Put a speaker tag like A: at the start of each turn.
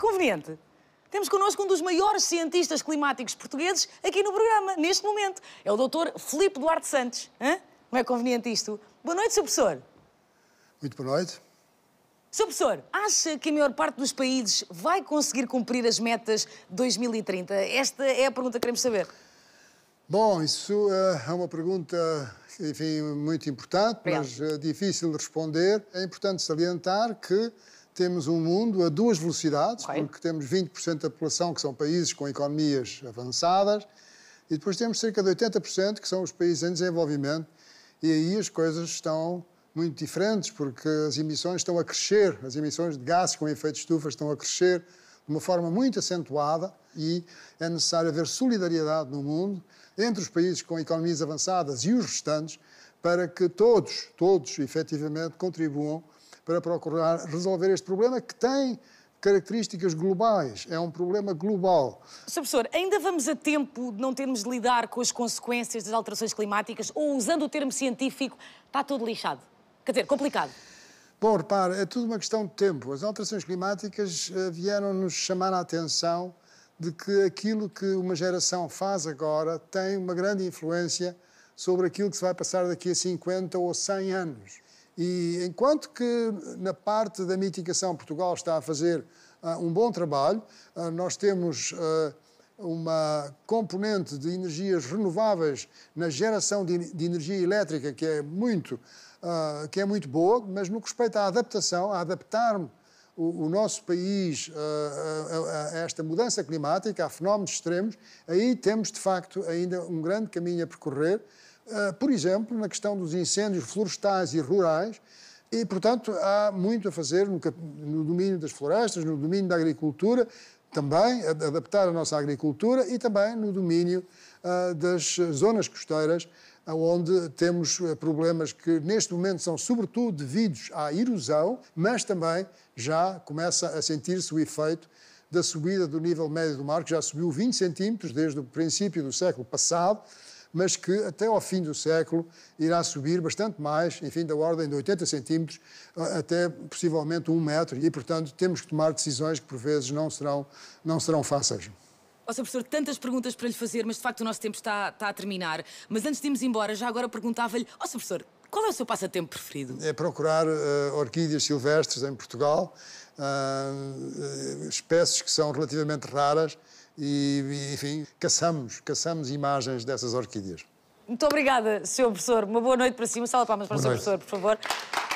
A: conveniente. Temos connosco um dos maiores cientistas climáticos portugueses aqui no programa, neste momento. É o doutor Filipe Duarte Santos. Hã? Não é conveniente isto? Boa noite, Sr. Professor. Muito boa noite. Sr. Professor, acha que a maior parte dos países vai conseguir cumprir as metas 2030? Esta é a pergunta que queremos
B: saber. Bom, isso eh, é uma pergunta, enfim, muito importante, Obrigado. mas eh, difícil de responder. É importante salientar que temos um mundo a duas velocidades, okay. porque temos 20% da população que são países com economias avançadas, e depois temos cerca de 80% que são os países em desenvolvimento, e aí as coisas estão muito diferentes, porque as emissões estão a crescer, as emissões de gases com efeito estufa estão a crescer de uma forma muito acentuada e é necessário haver solidariedade no mundo entre os países com economias avançadas e os restantes para que todos, todos efetivamente contribuam para procurar resolver este problema que tem características globais, é um problema global.
A: Sr. Professor, ainda vamos a tempo de não termos de lidar com as consequências das alterações climáticas ou, usando o termo científico, está tudo lixado? Quer dizer, complicado.
B: Bom, repare, é tudo uma questão de tempo. As alterações climáticas eh, vieram-nos chamar a atenção de que aquilo que uma geração faz agora tem uma grande influência sobre aquilo que se vai passar daqui a 50 ou 100 anos. E enquanto que na parte da mitigação Portugal está a fazer uh, um bom trabalho, uh, nós temos uh, uma componente de energias renováveis na geração de, de energia elétrica que é muito que é muito boa, mas no que respeita à adaptação, a adaptar o, o nosso país a, a esta mudança climática, a fenómenos extremos, aí temos de facto ainda um grande caminho a percorrer eh, por exemplo, na questão dos incêndios florestais e rurais, e, portanto, há muito a fazer no, domínio das florestas, no domínio da agricultura, também adaptar a nossa agricultura e também no domínio eh, das zonas costeiras, onde temos eh, problemas que neste momento são sobretudo devidos à erosão, mas também já começa a sentir-se o efeito da subida do nível médio do mar, que já subiu 20 centímetros desde o princípio do século passado, mas que até ao fim do século irá subir bastante mais, enfim, da ordem de 80 centímetros até possivelmente um metro, e portanto temos que tomar decisões que por vezes não serão, não serão fáceis.
A: Ó, oh, Sr. Professor, tantas perguntas para lhe fazer, mas de facto o nosso tempo está, está a terminar. Mas antes de irmos embora, já agora perguntava-lhe, ó, oh, Sr. Professor, qual é o seu
B: passatempo preferido? É procurar uh, orquídeas silvestres em Portugal, uh, espécies que são relativamente raras, e, enfim, caçamos, caçamos imagens dessas orquídeas.
A: Muito obrigada, Sr. Professor. Uma boa noite para si. Uma sala de palmas para o Sr. Professor, por favor.